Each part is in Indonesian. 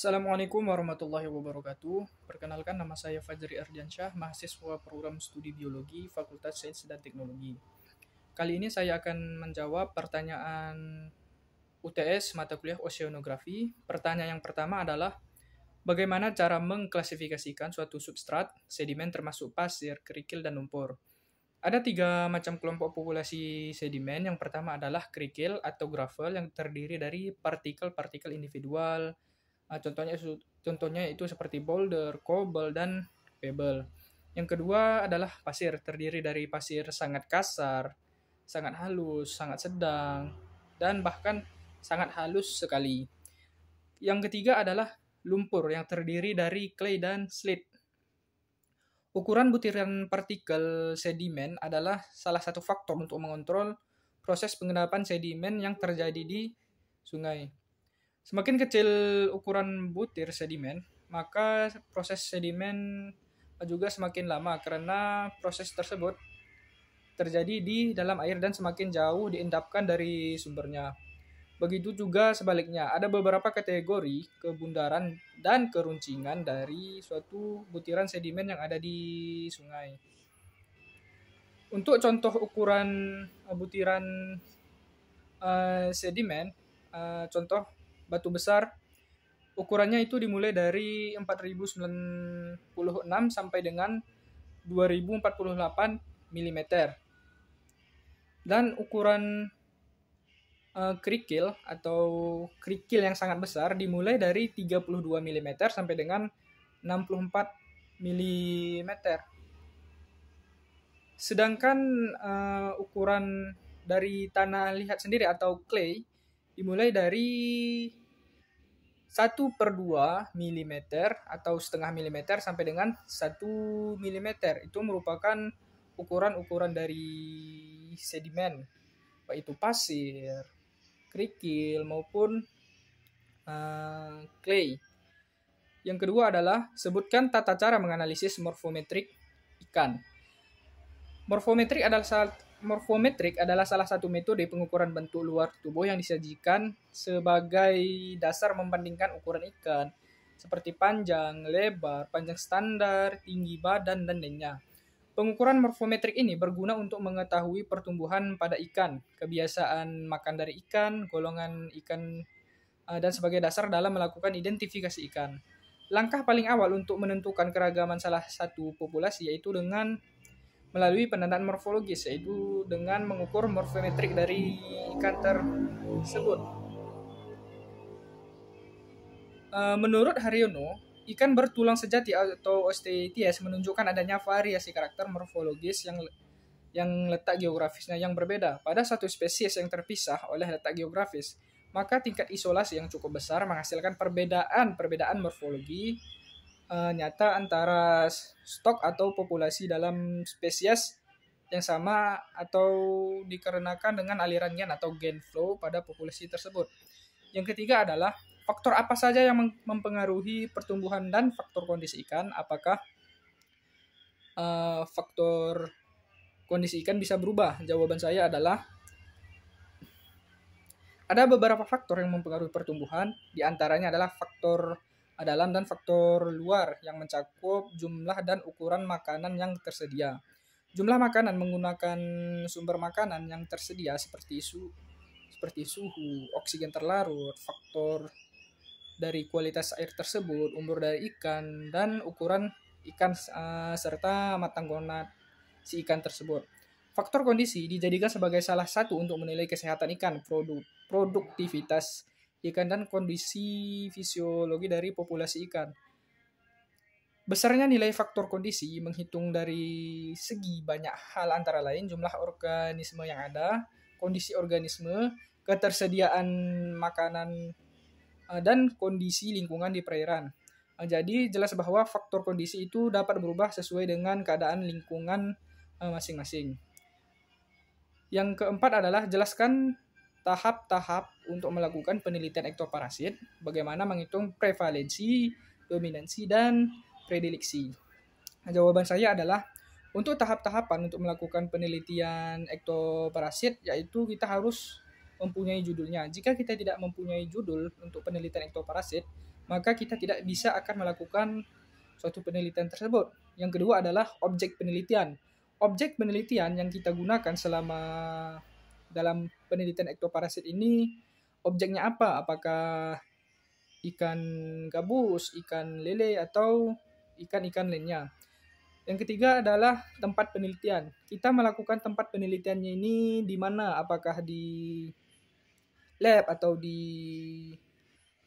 Assalamualaikum warahmatullahi wabarakatuh. Perkenalkan nama saya Fajri Ardiansyah, mahasiswa program studi biologi Fakultas Sains dan Teknologi. Kali ini saya akan menjawab pertanyaan UTS mata kuliah oceanografi. Pertanyaan yang pertama adalah bagaimana cara mengklasifikasikan suatu substrat, sedimen termasuk pasir, kerikil, dan lumpur. Ada tiga macam kelompok populasi sedimen. Yang pertama adalah kerikil atau gravel yang terdiri dari partikel-partikel individual, Ah, contohnya contohnya itu seperti boulder, cobble dan pebble. Yang kedua adalah pasir, terdiri dari pasir sangat kasar, sangat halus, sangat sedang, dan bahkan sangat halus sekali. Yang ketiga adalah lumpur yang terdiri dari clay dan slate. Ukuran butiran partikel sedimen adalah salah satu faktor untuk mengontrol proses pengendapan sedimen yang terjadi di sungai. Semakin kecil ukuran butir sedimen, maka proses sedimen juga semakin lama karena proses tersebut terjadi di dalam air dan semakin jauh diendapkan dari sumbernya. Begitu juga sebaliknya, ada beberapa kategori kebundaran dan keruncingan dari suatu butiran sedimen yang ada di sungai. Untuk contoh ukuran eh, butiran uh, sedimen, uh, contoh batu besar ukurannya itu dimulai dari 4096 sampai dengan 2048 mm. Dan ukuran uh, kerikil atau kerikil yang sangat besar dimulai dari 32 mm sampai dengan 64 mm. Sedangkan uh, ukuran dari tanah lihat sendiri atau clay dimulai dari 1 per 2 mm atau setengah mm sampai dengan 1 mm. Itu merupakan ukuran-ukuran dari sedimen, baik itu pasir, kerikil, maupun uh, clay. Yang kedua adalah sebutkan tata cara menganalisis morfometrik ikan. Morfometrik adalah saat morfometrik adalah salah satu metode pengukuran bentuk luar tubuh yang disajikan sebagai dasar membandingkan ukuran ikan, seperti panjang, lebar, panjang standar, tinggi badan, dan lainnya. Pengukuran morfometrik ini berguna untuk mengetahui pertumbuhan pada ikan, kebiasaan makan dari ikan, golongan ikan, eh, dan sebagai dasar dalam melakukan identifikasi ikan. Langkah paling awal untuk menentukan keragaman salah satu populasi yaitu dengan melalui penandaan morfologis yaitu dengan mengukur morfometrik dari ikan tersebut. E, menurut Haryono, ikan bertulang sejati atau osteitis menunjukkan adanya variasi karakter morfologis yang yang letak geografisnya yang berbeda pada satu spesies yang terpisah oleh letak geografis. Maka tingkat isolasi yang cukup besar menghasilkan perbedaan-perbedaan morfologi uh, nyata antara stok atau populasi dalam spesies yang sama atau dikarenakan dengan aliran gen atau gen flow pada populasi tersebut. Yang ketiga adalah faktor apa saja yang mempengaruhi pertumbuhan dan faktor kondisi ikan. Apakah uh, faktor kondisi ikan bisa berubah? Jawaban saya adalah ada beberapa faktor yang mempengaruhi pertumbuhan, diantaranya adalah faktor dalam dan faktor luar yang mencakup jumlah dan ukuran makanan yang tersedia. Jumlah makanan menggunakan sumber makanan yang tersedia seperti su seperti suhu, oksigen terlarut, faktor dari kualitas air tersebut, umur dari ikan dan ukuran ikan uh, serta matang gonad si ikan tersebut. Faktor kondisi dijadikan sebagai salah satu untuk menilai kesehatan ikan, produk, produktivitas ikan dan kondisi fisiologi dari populasi ikan. Besarnya nilai faktor kondisi menghitung dari segi banyak hal antara lain jumlah organisme yang ada, kondisi organisme, ketersediaan makanan, eh, dan kondisi lingkungan di perairan. Eh, jadi jelas bahwa faktor kondisi itu dapat berubah sesuai dengan keadaan lingkungan eh, masing-masing. Yang keempat adalah jelaskan tahap-tahap untuk melakukan penelitian ektoparasit, bagaimana menghitung prevalensi, dominansi, dan prediksi. Nah, jawaban saya adalah untuk tahap-tahapan untuk melakukan penelitian ektoparasit yaitu kita harus mempunyai judulnya. Jika kita tidak mempunyai judul untuk penelitian ektoparasit, maka kita tidak bisa akan melakukan suatu penelitian tersebut. Yang kedua adalah objek penelitian. Objek penelitian yang kita gunakan selama dalam penelitian ektoparasit ini objeknya apa? Apakah ikan gabus, ikan lele, atau ikan-ikan lainnya? Yang ketiga adalah tempat penelitian. Kita melakukan tempat penelitiannya ini di mana? Apakah di lab atau di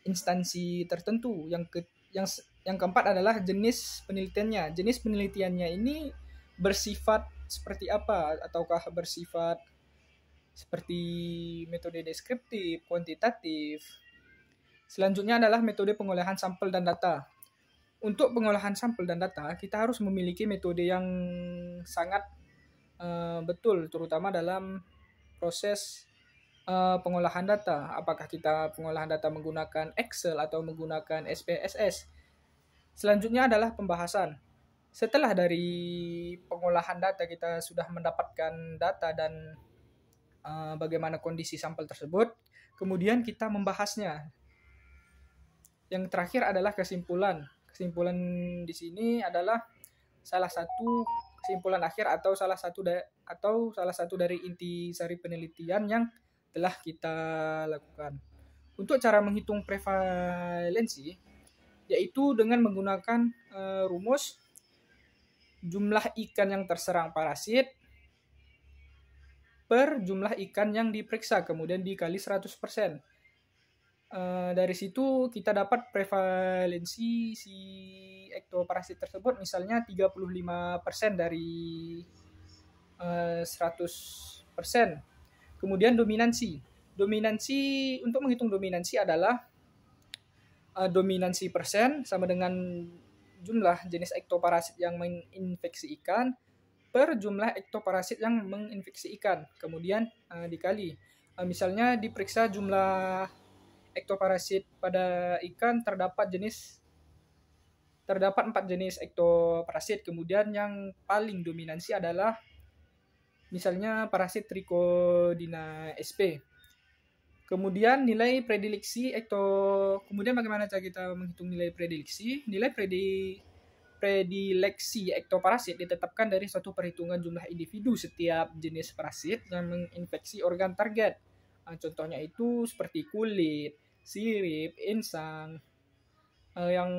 instansi tertentu? Yang ke, yang yang keempat adalah jenis penelitiannya. Jenis penelitiannya ini bersifat seperti apa? Ataukah bersifat seperti metode deskriptif, kuantitatif. Selanjutnya adalah metode pengolahan sampel dan data. Untuk pengolahan sampel dan data, kita harus memiliki metode yang sangat uh, betul, terutama dalam proses uh, pengolahan data. Apakah kita pengolahan data menggunakan Excel atau menggunakan SPSS? Selanjutnya adalah pembahasan setelah dari pengolahan data kita sudah mendapatkan data dan uh, bagaimana kondisi sampel tersebut, kemudian kita membahasnya. Yang terakhir adalah kesimpulan. Kesimpulan di sini adalah salah satu kesimpulan akhir atau salah satu atau salah satu dari inti sari penelitian yang telah kita lakukan. Untuk cara menghitung prevalensi yaitu dengan menggunakan uh, rumus jumlah ikan yang terserang parasit per jumlah ikan yang diperiksa, kemudian dikali 100%. Uh, eh, dari situ kita dapat prevalensi si ektoparasit tersebut misalnya 35% dari uh, eh, 100%. Kemudian dominansi. Dominansi untuk menghitung dominansi adalah uh, dominansi persen sama dengan jumlah jenis ektoparasit yang menginfeksi ikan per jumlah ektoparasit yang menginfeksi ikan. Kemudian uh, dikali. Uh, misalnya diperiksa jumlah ektoparasit pada ikan terdapat jenis terdapat empat jenis ektoparasit. Kemudian yang paling dominansi adalah misalnya parasit Trichodina sp. Kemudian nilai prediksi ekto kemudian bagaimana cara kita menghitung nilai prediksi? Nilai predi predileksi ektoparasit ditetapkan dari suatu perhitungan jumlah individu setiap jenis parasit yang menginfeksi organ target. Ah, contohnya itu seperti kulit, sirip, insang, ah, yang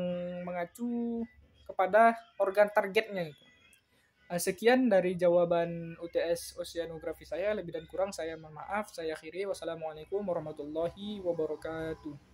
mengacu kepada organ targetnya. Ah, sekian dari jawaban UTS Oceanografi saya, lebih dan kurang saya mohon maaf. Saya akhiri, wassalamualaikum warahmatullahi wabarakatuh.